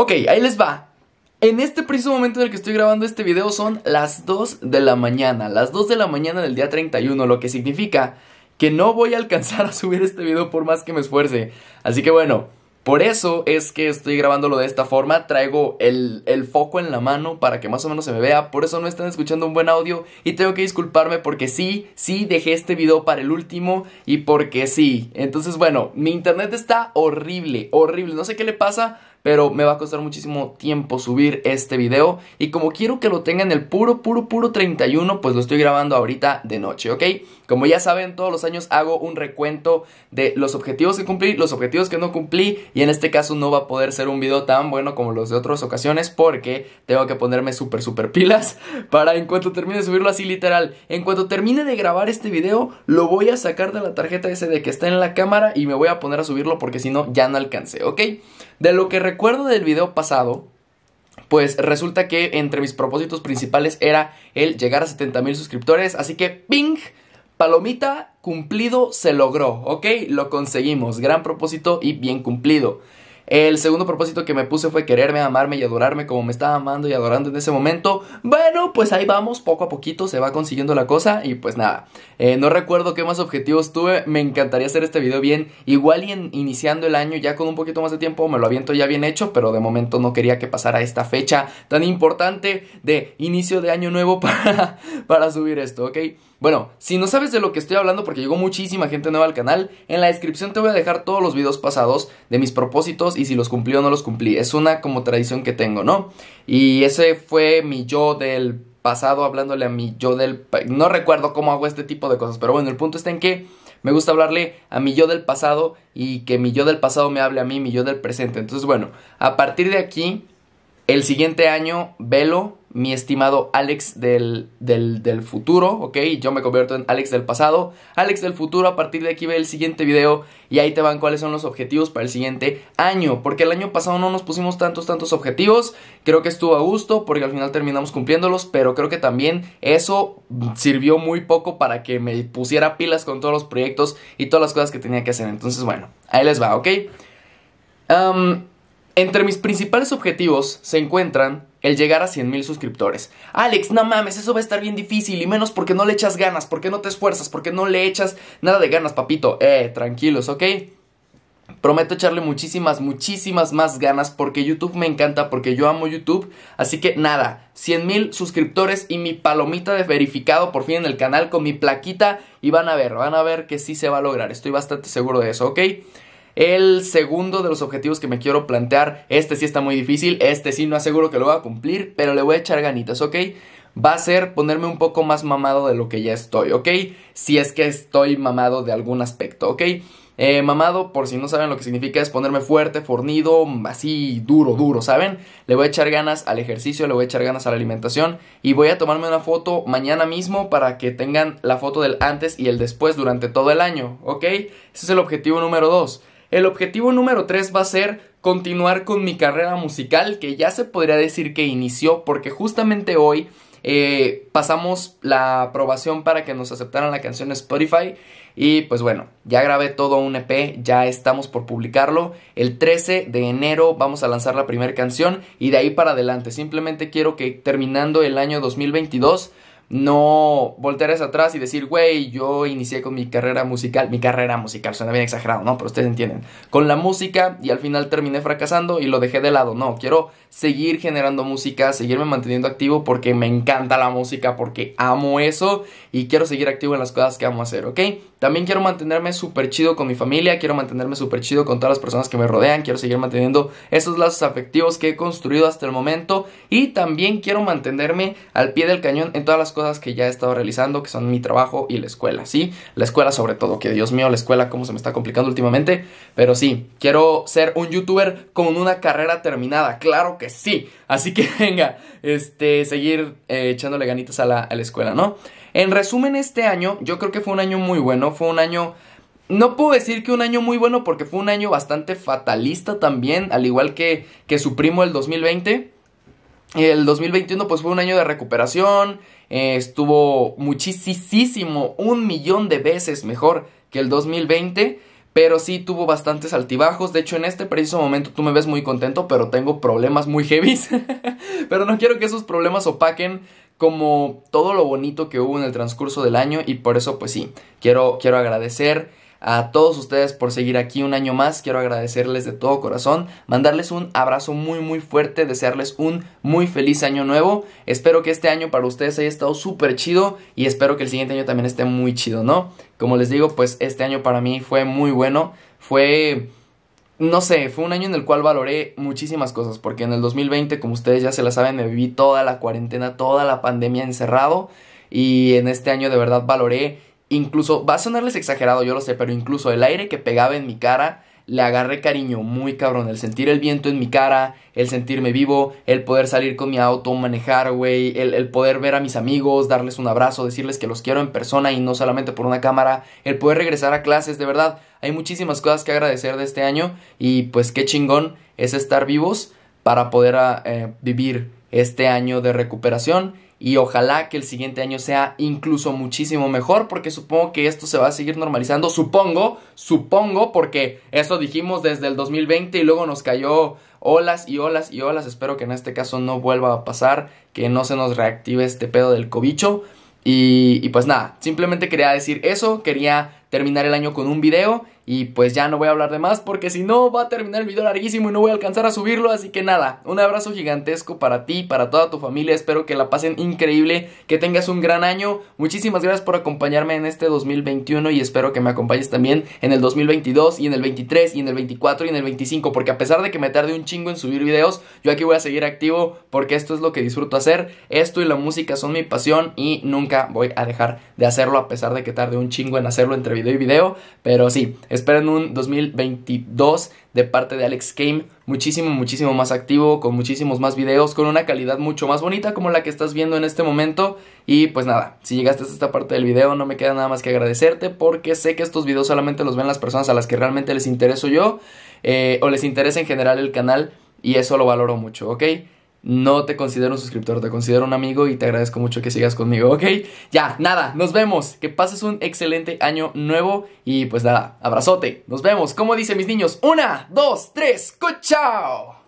Ok, ahí les va. En este preciso momento en el que estoy grabando este video son las 2 de la mañana, las 2 de la mañana del día 31, lo que significa que no voy a alcanzar a subir este video por más que me esfuerce. Así que bueno, por eso es que estoy grabándolo de esta forma, traigo el, foco en la mano para que más o menos se me vea, por eso no están escuchando un buen audio y tengo que disculparme porque sí, sí dejé este video para el último y porque sí. Entonces bueno, mi internet está horrible, horrible, no sé qué le pasa pero me va a costar muchísimo tiempo subir este video y como quiero que lo tenga en el puro, puro, puro 31, pues lo estoy grabando ahorita de noche, ¿ok? Como ya saben, todos los años hago un recuento de los objetivos que cumplí, los objetivos que no cumplí y en este caso no va a poder ser un video tan bueno como los de otras ocasiones porque tengo que ponerme súper súper pilas para en cuanto termine de subirlo así literal. En cuanto termine de grabar este video lo voy a sacar de la tarjeta SD que está en la cámara y me voy a poner a subirlo porque si no ya no alcancé, ¿ok? De lo que recuerdo del video pasado, pues resulta que entre mis propósitos principales era el llegar a 70 mil suscriptores, así que ¡ping! Palomita, cumplido, se logró, ¿ok? Lo conseguimos, gran propósito y bien cumplido. El segundo propósito que me puse fue quererme, amarme y adorarme como me estaba amando y adorando en ese momento. Bueno, pues ahí vamos, poco a poquito se va consiguiendo la cosa y pues nada. Eh, no recuerdo qué más objetivos tuve, me encantaría hacer este video bien. Igual y iniciando el año ya con un poquito más de tiempo me lo aviento ya bien hecho, pero de momento no quería que pasara esta fecha tan importante de inicio de año nuevo para, para subir esto, ¿ok? Bueno, si no sabes de lo que estoy hablando porque llegó muchísima gente nueva al canal, en la descripción te voy a dejar todos los videos pasados de mis propósitos y si los cumplí o no los cumplí. Es una como tradición que tengo, ¿no? Y ese fue mi yo del pasado hablándole a mi yo del... No recuerdo cómo hago este tipo de cosas, pero bueno, el punto está en que me gusta hablarle a mi yo del pasado y que mi yo del pasado me hable a mí, mi yo del presente. Entonces, bueno, a partir de aquí, el siguiente año, velo mi estimado Alex del, del, futuro, ¿ok? Yo me convierto en Alex del pasado. Alex del futuro, a partir de aquí ve el siguiente video y ahí te van cuáles son los objetivos para el siguiente año. Porque el año pasado no nos pusimos tantos, tantos objetivos. Creo que estuvo a gusto porque al final terminamos cumpliéndolos, pero creo que también eso sirvió muy poco para que me pusiera pilas con todos los proyectos y todas las cosas que tenía que hacer. Entonces, bueno, ahí les va, ¿ok? entre mis principales objetivos se encuentran el llegar a 100 mil suscriptores. Alex, no mames, eso va a estar bien difícil y menos porque no le echas ganas, porque no te esfuerzas, porque no le echas nada de ganas, papito. Eh, tranquilos, ¿ok? Prometo echarle muchísimas, muchísimas más ganas porque YouTube me encanta, porque yo amo YouTube. Así que nada, 100.000 mil suscriptores y mi palomita de verificado por fin en el canal con mi plaquita y van a ver, van a ver que sí se va a lograr. Estoy bastante seguro de eso, ¿ok? El segundo de los objetivos que me quiero plantear, este sí está muy difícil, este sí no aseguro que lo voy a cumplir, pero le voy a echar ganitas, ¿ok? va a ser ponerme un poco más mamado de lo que ya estoy, ¿ok? Si es que estoy mamado de algún aspecto, ¿ok? Eh, mamado, por si no saben lo que significa, es ponerme fuerte, fornido, así duro, duro, ¿saben? Le voy a echar ganas al ejercicio, le voy a echar ganas a la alimentación y voy a tomarme una foto mañana mismo para que tengan la foto del antes y el después durante todo el año, ¿ok? Ese es el objetivo número 2. El objetivo número 3 va a ser continuar con mi carrera musical, que ya se podría decir que inició, porque justamente hoy eh, pasamos la aprobación para que nos aceptaran la canción Spotify. Y pues bueno, ya grabé todo un EP, ya estamos por publicarlo. El 13 de enero vamos a lanzar la primera canción y de ahí para adelante. Simplemente quiero que terminando el año 2022 no voltear atrás y decir, güey, yo inicié con mi carrera musical, mi carrera musical, suena bien exagerado, ¿no? Pero ustedes entienden, con la música y al final terminé fracasando y lo dejé de lado, no, quiero seguir generando música, seguirme manteniendo activo porque me encanta la música, porque amo eso y quiero seguir activo en las cosas que amo hacer, ¿ok? También quiero mantenerme súper chido con mi familia, quiero mantenerme súper chido con todas las personas que me rodean, quiero seguir manteniendo esos lazos afectivos que he construido hasta el momento y también quiero mantenerme al pie del cañón en todas las cosas cosas que ya he estado realizando, que son mi trabajo y la escuela, ¿sí? La escuela sobre todo, que Dios mío, la escuela cómo se me está complicando últimamente, pero sí, quiero ser un youtuber con una carrera terminada, claro que sí, así que venga, este, seguir eh, echándole ganitas a la, escuela, ¿no? En resumen, este año yo creo que fue un año muy bueno, fue un año... No puedo decir que un año muy bueno porque fue un año bastante fatalista también, al igual que, que su primo el 2020. El 2021 pues fue un año de recuperación, eh, estuvo muchísimo, un millón de veces mejor que el 2020, pero sí tuvo bastantes altibajos. De hecho, en este preciso momento tú me ves muy contento, pero tengo problemas muy heavies. pero no quiero que esos problemas opaquen como todo lo bonito que hubo en el transcurso del año y por eso pues sí, quiero, quiero agradecer a todos ustedes por seguir aquí un año más. Quiero agradecerles de todo corazón, mandarles un abrazo muy muy fuerte, desearles un muy feliz año nuevo. Espero que este año para ustedes haya estado súper chido y espero que el siguiente año también esté muy chido, ¿no? Como les digo, pues este año para mí fue muy bueno, fue... No sé, fue un año en el cual valoré muchísimas cosas, porque en el 2020, como ustedes ya se la saben, me viví toda la cuarentena, toda la pandemia encerrado, y en este año de verdad valoré Incluso, va a sonarles exagerado, yo lo sé, pero incluso el aire que pegaba en mi cara, le agarré cariño muy cabrón. El sentir el viento en mi cara, el sentirme vivo, el poder salir con mi auto, manejar, güey, el, poder ver a mis amigos, darles un abrazo, decirles que los quiero en persona y no solamente por una cámara, el poder regresar a clases, de verdad. Hay muchísimas cosas que agradecer de este año y pues qué chingón es estar vivos para poder ah, eh, vivir este año de recuperación y ojalá que el siguiente año sea incluso muchísimo mejor porque supongo que esto se va a seguir normalizando, supongo, supongo porque eso dijimos desde el 2020 y luego nos cayó olas y olas y olas, espero que en este caso no vuelva a pasar, que no se nos reactive este pedo del cobicho y, y pues nada, simplemente quería decir eso, quería terminar el año con un video y pues ya no voy a hablar de más porque si no va a terminar el video larguísimo y no voy a alcanzar a subirlo. Así que nada, un abrazo gigantesco para ti, para toda tu familia. Espero que la pasen increíble, que tengas un gran año. Muchísimas gracias por acompañarme en este 2021 y espero que me acompañes también en el 2022 y en el 23 y en el 24 y en el 25. Porque a pesar de que me tarde un chingo en subir videos, yo aquí voy a seguir activo porque esto es lo que disfruto hacer. Esto y la música son mi pasión y nunca voy a dejar de hacerlo a pesar de que tarde un chingo en hacerlo entre video y video. Pero sí, Esperen un 2022 de parte de Alex Game muchísimo, muchísimo más activo, con muchísimos más videos, con una calidad mucho más bonita como la que estás viendo en este momento. Y pues nada, si llegaste hasta esta parte del video no me queda nada más que agradecerte porque sé que estos videos solamente los ven las personas a las que realmente les intereso yo eh, o les interesa en general el canal y eso lo valoro mucho, ¿ok? No te considero un suscriptor, te considero un amigo y te agradezco mucho que sigas conmigo, ¿ok? Ya, nada, nos vemos. Que pases un excelente año nuevo y pues nada, abrazote. Nos vemos. Como dicen mis niños, una, dos, tres, ¡cuchao!